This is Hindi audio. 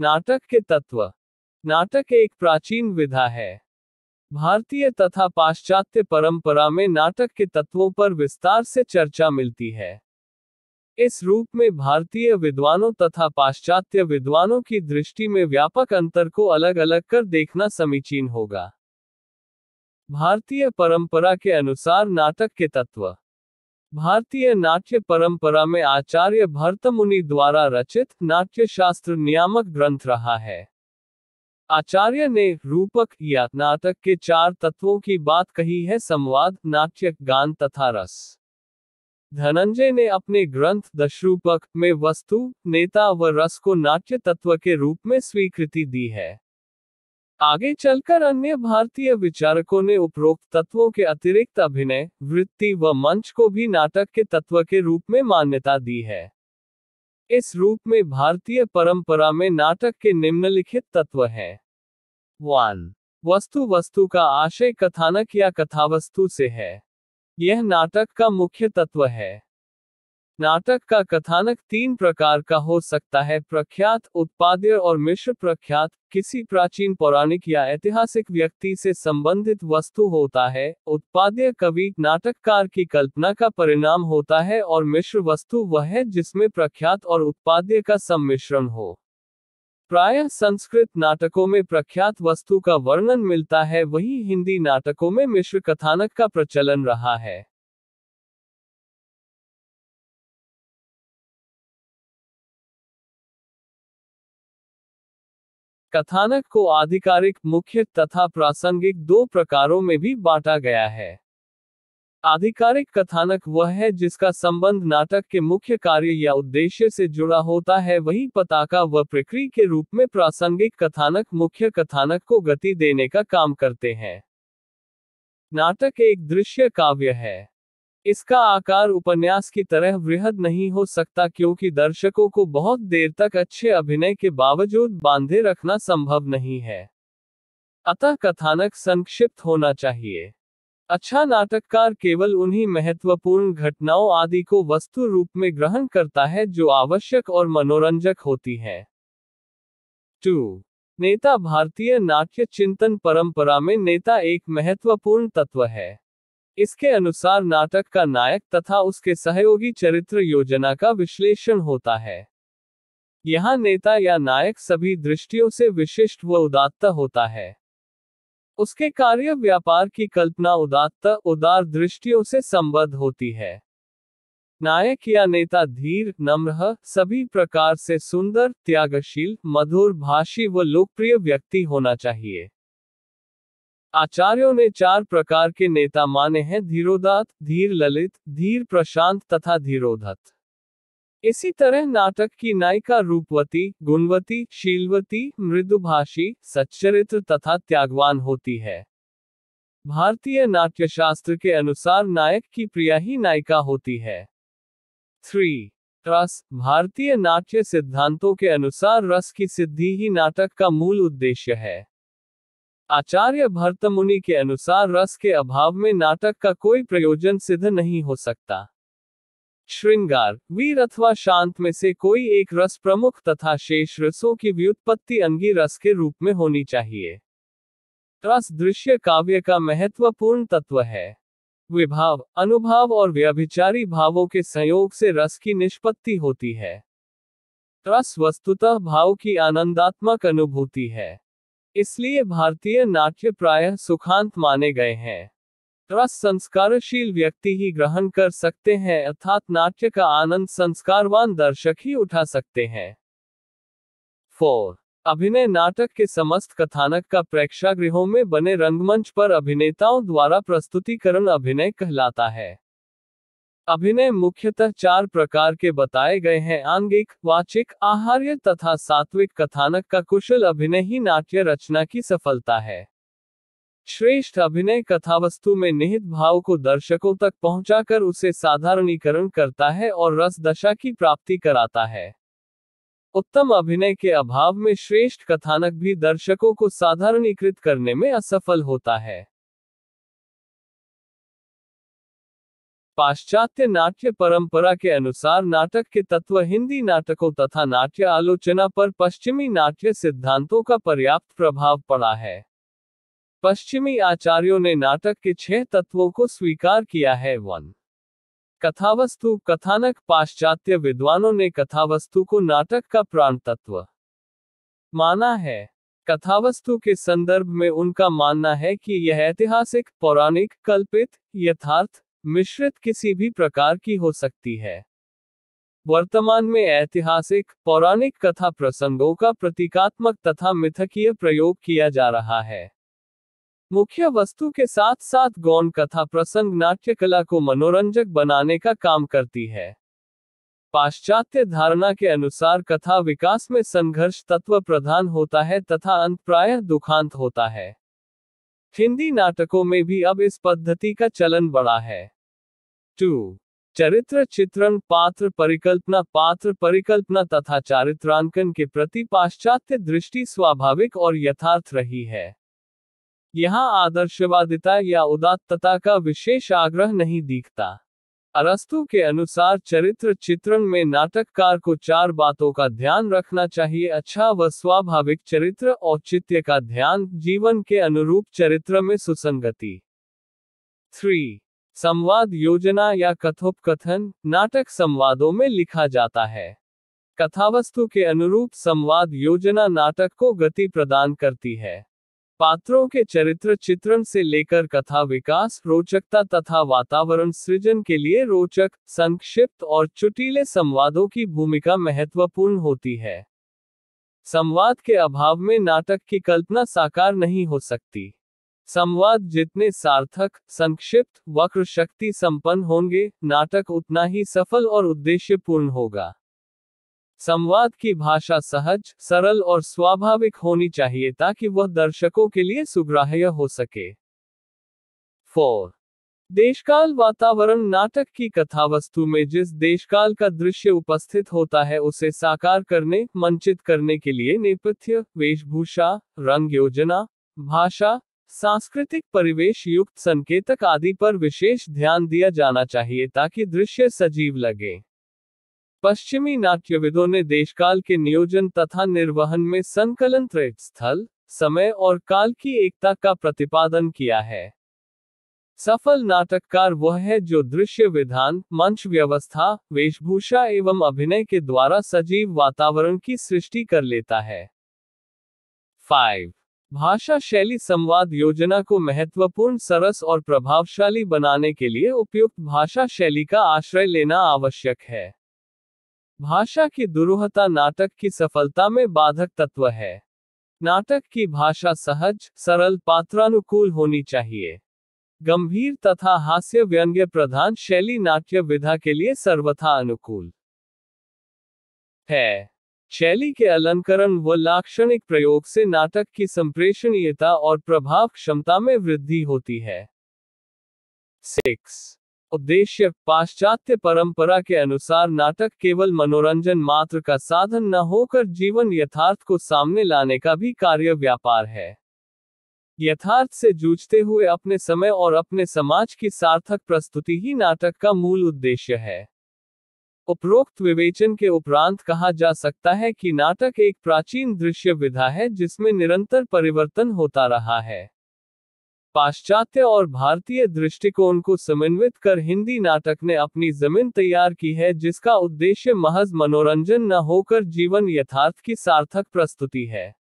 नाटक के तत्व नाटक एक प्राचीन विधा है भारतीय तथा पाश्चात्य परंपरा में नाटक के तत्वों पर विस्तार से चर्चा मिलती है इस रूप में भारतीय विद्वानों तथा पाश्चात्य विद्वानों की दृष्टि में व्यापक अंतर को अलग अलग कर देखना समीचीन होगा भारतीय परंपरा के अनुसार नाटक के तत्व भारतीय नाट्य परंपरा में आचार्य भरतमुनि द्वारा रचित नाट्य शास्त्र नियामक ग्रंथ रहा है आचार्य ने रूपक या नाटक के चार तत्वों की बात कही है संवाद नाट्य गान तथा रस धनंजय ने अपने ग्रंथ दशरूपक में वस्तु नेता व रस को नाट्य तत्व के रूप में स्वीकृति दी है आगे चलकर अन्य भारतीय विचारकों ने उपरोक्त तत्वों के अतिरिक्त अभिनय वृत्ति व मंच को भी नाटक के तत्व के रूप में मान्यता दी है इस रूप में भारतीय परंपरा में नाटक के निम्नलिखित तत्व हैं वन वस्तु वस्तु का आशय कथानक या कथावस्तु से है यह नाटक का मुख्य तत्व है नाटक का कथानक तीन प्रकार का हो सकता है प्रख्यात उत्पाद्य और मिश्र प्रख्यात किसी प्राचीन पौराणिक या ऐतिहासिक व्यक्ति से संबंधित वस्तु होता है उत्पाद्य कवि नाटककार की कल्पना का परिणाम होता है और मिश्र वस्तु वह है जिसमें प्रख्यात और उत्पाद्य का सम्मिश्रण हो प्राय संस्कृत नाटकों में प्रख्यात वस्तु का वर्णन मिलता है वही हिंदी नाटकों में मिश्र कथानक का प्रचलन रहा है कथानक को आधिकारिक मुख्य तथा प्रासंगिक दो प्रकारों में भी बांटा गया है आधिकारिक कथानक वह है जिसका संबंध नाटक के मुख्य कार्य या उद्देश्य से जुड़ा होता है वही पताका व प्रक्रिया के रूप में प्रासंगिक कथानक मुख्य कथानक को गति देने का काम करते हैं नाटक एक दृश्य काव्य है इसका आकार उपन्यास की तरह वृहद नहीं हो सकता क्योंकि दर्शकों को बहुत देर तक अच्छे अभिनय के बावजूद बांधे रखना संभव नहीं है अतः कथानक संक्षिप्त होना चाहिए अच्छा नाटककार केवल उन्हीं महत्वपूर्ण घटनाओं आदि को वस्तु रूप में ग्रहण करता है जो आवश्यक और मनोरंजक होती है टू नेता भारतीय नाट्य चिंतन परंपरा में नेता एक महत्वपूर्ण तत्व है इसके अनुसार नाटक का नायक तथा उसके सहयोगी चरित्र योजना का विश्लेषण होता है यहाँ नेता या नायक सभी दृष्टियों से विशिष्ट व उदात्त होता है उसके कार्य व्यापार की कल्पना उदात्त उदार दृष्टियों से संबद्ध होती है नायक या नेता धीर नम्र सभी प्रकार से सुंदर त्यागशील मधुर भाषी व लोकप्रिय व्यक्ति होना चाहिए आचार्यों ने चार प्रकार के नेता माने हैं धीरोदात धीर ललित धीर प्रशांत तथा धीरोधत इसी तरह नाटक की नायिका रूपवती गुणवती शीलवती मृदुभाषी सच्चरित्र तथा त्यागवान होती है भारतीय नाट्यशास्त्र के अनुसार नायक की प्रिया ही नायिका होती है थ्री रस भारतीय नाट्य सिद्धांतों के अनुसार रस की सिद्धि ही नाटक का मूल उद्देश्य है आचार्य भरतमुनि के अनुसार रस के अभाव में नाटक का कोई प्रयोजन सिद्ध नहीं हो सकता श्रृंगार वीर अथवा शांत में से कोई एक रस प्रमुख तथा शेष रसों की व्युत्पत्ति अंगी रस के रूप में होनी चाहिए रस दृश्य काव्य का महत्वपूर्ण तत्व है विभाव अनुभाव और व्यभिचारी भावों के संयोग से रस की निष्पत्ति होती है रस वस्तुतः भाव की आनंदात्मक अनुभूति है इसलिए भारतीय नाट्य प्रायः सुखांत माने गए हैं रस संस्कारशील व्यक्ति ही ग्रहण कर सकते हैं अर्थात नाट्य का आनंद संस्कारवान दर्शक ही उठा सकते हैं फोर अभिनय नाटक के समस्त कथानक का प्रेक्षागृहों में बने रंगमंच पर अभिनेताओं द्वारा प्रस्तुतिकरण अभिनय कहलाता है अभिनय मुख्यतः चार प्रकार के बताए गए हैं आंगिक वाचिक आहार्य तथा सात्विक कथानक का कुशल अभिनय ही नाट्य रचना की सफलता है श्रेष्ठ अभिनय कथावस्तु में निहित भाव को दर्शकों तक पहुंचाकर उसे साधारणीकरण करता है और रस दशा की प्राप्ति कराता है उत्तम अभिनय के अभाव में श्रेष्ठ कथानक भी दर्शकों को साधारणीकृत करने में असफल होता है पाश्चात्य नाट्य परंपरा के अनुसार नाटक के तत्व हिंदी नाटकों तथा नाट्य आलोचना पर पश्चिमी नाट्य सिद्धांतों का पर्याप्त प्रभाव पड़ा है पश्चिमी आचार्यों ने नाटक के छह तत्वों को स्वीकार किया है वन कथावस्तु कथानक पाश्चात्य विद्वानों ने कथावस्तु को नाटक का प्राण तत्व माना है कथावस्तु के संदर्भ में उनका मानना है कि यह ऐतिहासिक पौराणिक कल्पित यथार्थ मिश्रित किसी भी प्रकार की हो सकती है वर्तमान में ऐतिहासिक पौराणिक कथा प्रसंगों का प्रतीकात्मक तथा मिथकीय प्रयोग किया जा रहा है मुख्य वस्तु के साथ साथ गौण कथा प्रसंग नाट्य कला को मनोरंजक बनाने का काम करती है पाश्चात्य धारणा के अनुसार कथा विकास में संघर्ष तत्व प्रधान होता है तथा अंत प्राय दुखांत होता है हिंदी नाटकों में भी अब इस पद्धति का चलन बढ़ा है टू चरित्र चित्रण पात्र परिकल्पना पात्र परिकल्पना तथा चारित्रांकन के प्रति पाश्चात्य दृष्टि स्वाभाविक और यथार्थ रही है यहाँ आदर्शवादिता या उदात्तता का विशेष आग्रह नहीं दिखता अरस्तु के अनुसार चरित्र चित्रण में नाटककार को चार बातों का ध्यान रखना चाहिए अच्छा व स्वाभाविक चरित्र और चित्य का ध्यान जीवन के अनुरूप चरित्र में सुसंगति थ्री संवाद योजना या कथोपकथन नाटक संवादों में लिखा जाता है कथावस्तु के अनुरूप संवाद योजना नाटक को गति प्रदान करती है पात्रों के चरित्र चित्रण से लेकर कथा विकास रोचकता तथा वातावरण सृजन के लिए रोचक संक्षिप्त और चुटीले संवादों की भूमिका महत्वपूर्ण होती है संवाद के अभाव में नाटक की कल्पना साकार नहीं हो सकती संवाद जितने सार्थक संक्षिप्त वक्र शक्ति संपन्न होंगे नाटक उतना ही सफल और उद्देश्यपूर्ण होगा संवाद की भाषा सहज सरल और स्वाभाविक होनी चाहिए ताकि वह दर्शकों के लिए सुग्राह्य हो सके फोर देशकाल वातावरण नाटक की कथावस्तु में जिस देशकाल का दृश्य उपस्थित होता है उसे साकार करने मंचित करने के लिए नेपथ्य वेशभूषा रंग योजना भाषा सांस्कृतिक परिवेश युक्त संकेतक आदि पर विशेष ध्यान दिया जाना चाहिए ताकि दृश्य सजीव लगे पश्चिमी नाट्यविदों ने देशकाल के नियोजन तथा निर्वहन में संकलन स्थल समय और काल की एकता का प्रतिपादन किया है सफल नाटककार वह है जो दृश्य विधान मंच व्यवस्था वेशभूषा एवं अभिनय के द्वारा सजीव वातावरण की सृष्टि कर लेता है फाइव भाषा शैली संवाद योजना को महत्वपूर्ण सरस और प्रभावशाली बनाने के लिए उपयुक्त भाषा शैली का आश्रय लेना आवश्यक है भाषा की दुरूहता नाटक की सफलता में बाधक तत्व है नाटक की भाषा सहज सरल पात्रानुकूल होनी चाहिए गंभीर तथा हास्य व्यंग्य प्रधान शैली नाट्य विधा के लिए सर्वथा अनुकूल है शैली के अलंकरण व लाक्षणिक प्रयोग से नाटक की संप्रेषणीयता और प्रभाव क्षमता में वृद्धि होती है सिक्स उद्देश्य पाश्चात्य परंपरा के अनुसार नाटक केवल मनोरंजन मात्र का साधन न होकर जीवन यथार्थ को सामने लाने का भी कार्य व्यापार है यथार्थ से जूझते हुए अपने समय और अपने समाज की सार्थक प्रस्तुति ही नाटक का मूल उद्देश्य है उपरोक्त विवेचन के उपरांत कहा जा सकता है कि नाटक एक प्राचीन दृश्य विधा है जिसमें निरंतर परिवर्तन होता रहा है पाश्चात्य और भारतीय दृष्टिकोण को समन्वित कर हिंदी नाटक ने अपनी जमीन तैयार की है जिसका उद्देश्य महज मनोरंजन न होकर जीवन यथार्थ की सार्थक प्रस्तुति है